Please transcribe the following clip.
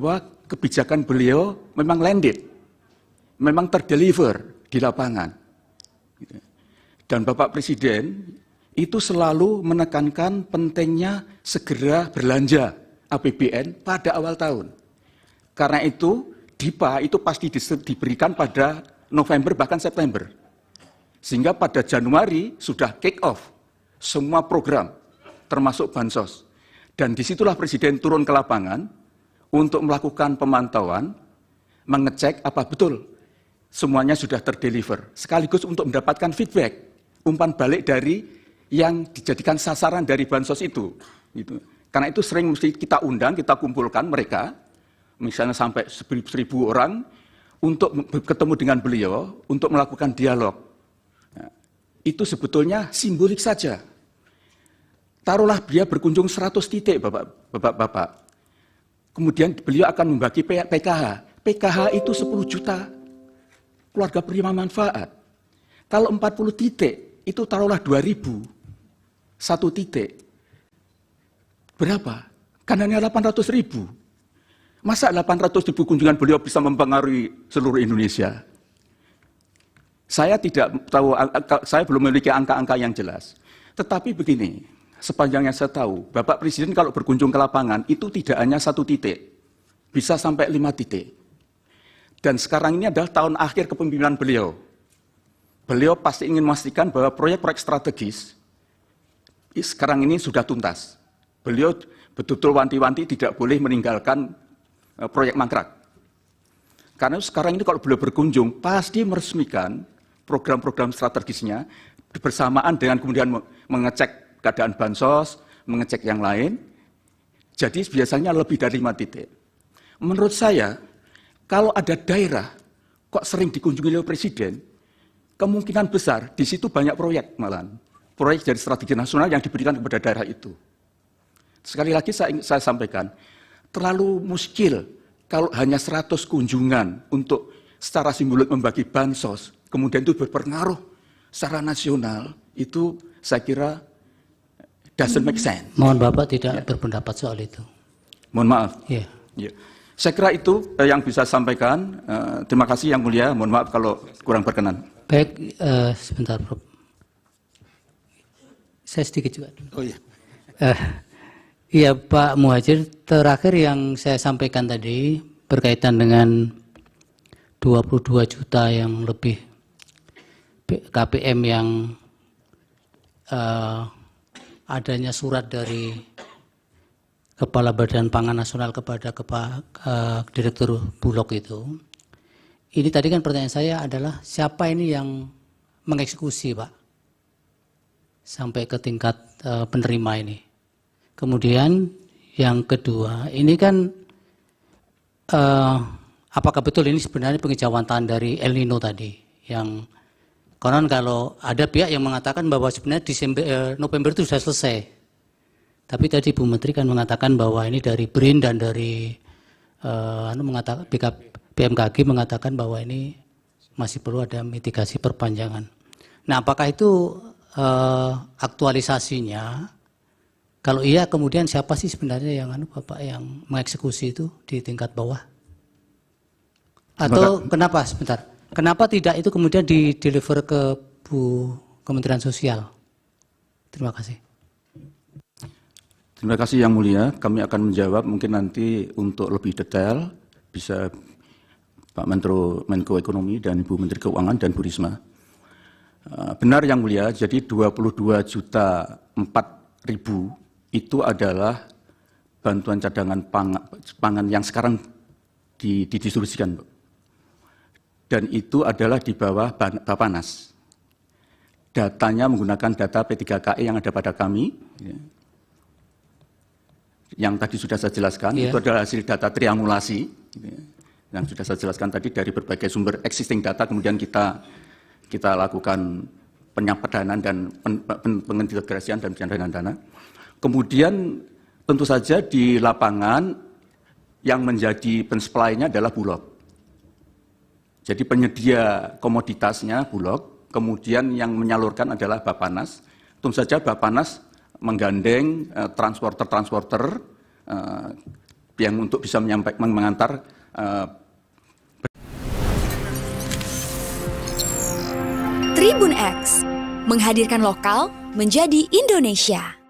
bahwa kebijakan beliau memang landed, memang terdeliver di lapangan. Dan Bapak Presiden itu selalu menekankan pentingnya segera berlanja APBN pada awal tahun. Karena itu DIPA itu pasti diberikan pada November bahkan September. Sehingga pada Januari sudah kick off semua program termasuk bansos. Dan disitulah Presiden turun ke lapangan untuk melakukan pemantauan, mengecek apa betul semuanya sudah terdeliver, sekaligus untuk mendapatkan feedback, umpan balik dari yang dijadikan sasaran dari bansos itu. Gitu. Karena itu sering mesti kita undang, kita kumpulkan mereka, misalnya sampai seribu orang, untuk ketemu dengan beliau, untuk melakukan dialog. Nah, itu sebetulnya simbolik saja. Taruhlah dia berkunjung 100 titik, Bapak-Bapak. Kemudian beliau akan membagi PKH. PKH itu 10 juta keluarga penerima manfaat. Kalau 40 titik, itu taruhlah 2000. Satu titik. Berapa? Kan delapan 800 ribu. Masa 800 ribu kunjungan beliau bisa mempengaruhi seluruh Indonesia? Saya tidak tahu, saya belum memiliki angka-angka yang jelas. Tetapi begini, sepanjang yang saya tahu, Bapak Presiden kalau berkunjung ke lapangan itu tidak hanya satu titik, bisa sampai lima titik. Dan sekarang ini adalah tahun akhir kepemimpinan beliau. Beliau pasti ingin memastikan bahwa proyek-proyek strategis sekarang ini sudah tuntas. Beliau betul-betul wanti-wanti tidak boleh meninggalkan e, proyek mangkrak. Karena sekarang ini kalau beliau berkunjung, pasti meresmikan program-program strategisnya bersamaan dengan kemudian mengecek keadaan bansos, mengecek yang lain. Jadi biasanya lebih dari lima titik. Menurut saya, kalau ada daerah kok sering dikunjungi oleh presiden, kemungkinan besar di situ banyak proyek malam, Proyek dari strategi nasional yang diberikan kepada daerah itu. Sekali lagi saya, saya sampaikan, terlalu muskil kalau hanya 100 kunjungan untuk secara simbolik membagi bansos, kemudian itu berpengaruh secara nasional, itu saya kira Doesn't make sense. Mohon Bapak tidak yeah. berpendapat soal itu. Mohon maaf. Iya. Yeah. Yeah. Saya kira itu eh, yang bisa sampaikan. Eh, terima kasih yang mulia. Mohon maaf kalau kurang berkenan. Baik, uh, sebentar, Prof. Saya sedikit juga. Dulu. Oh iya. Uh, iya, Pak Muhajir. Terakhir yang saya sampaikan tadi berkaitan dengan 22 juta yang lebih KPM yang uh, adanya surat dari Kepala Badan Pangan Nasional kepada Kepa, ke Direktur Bulog itu. Ini tadi kan pertanyaan saya adalah siapa ini yang mengeksekusi Pak? Sampai ke tingkat uh, penerima ini. Kemudian yang kedua, ini kan uh, apakah betul ini sebenarnya pengejawantahan dari El Nino tadi yang Konon kalau ada pihak yang mengatakan bahwa sebenarnya Desember, eh, November itu sudah selesai. Tapi tadi Bu Menteri kan mengatakan bahwa ini dari BRIN dan dari eh, anu mengatakan BMKG mengatakan bahwa ini masih perlu ada mitigasi perpanjangan. Nah, apakah itu eh, aktualisasinya? Kalau iya, kemudian siapa sih sebenarnya yang anu Bapak yang mengeksekusi itu di tingkat bawah? Atau Maka, kenapa sebentar? Kenapa tidak itu kemudian di deliver ke Bu Kementerian Sosial? Terima kasih. Terima kasih Yang Mulia. Kami akan menjawab mungkin nanti untuk lebih detail bisa Pak Menteri Menko Ekonomi dan Ibu Menteri Keuangan dan Bu Risma. Eh, benar Yang Mulia, jadi 22 juta 4 ribu itu adalah bantuan cadangan pangan, pangan yang sekarang didistribusikan, dan itu adalah di bawah Bapanas. Datanya menggunakan data P3KE yang ada pada kami, ya. yang tadi sudah saya jelaskan, yeah. itu adalah hasil data triangulasi, ya. yang sudah saya jelaskan tadi dari berbagai sumber existing data, kemudian kita kita lakukan penyampaian dan pen, pen, pengintegrasian dan pendanaan dana. Kemudian tentu saja di lapangan yang menjadi pensupply-nya adalah Bulog. Jadi penyedia komoditasnya Bulog, kemudian yang menyalurkan adalah Bapanas. Tentu saja Bapanas menggandeng eh, transporter-transporter eh, eh, yang untuk bisa menyampaikan mengantar eh, Tribun X menghadirkan lokal menjadi Indonesia.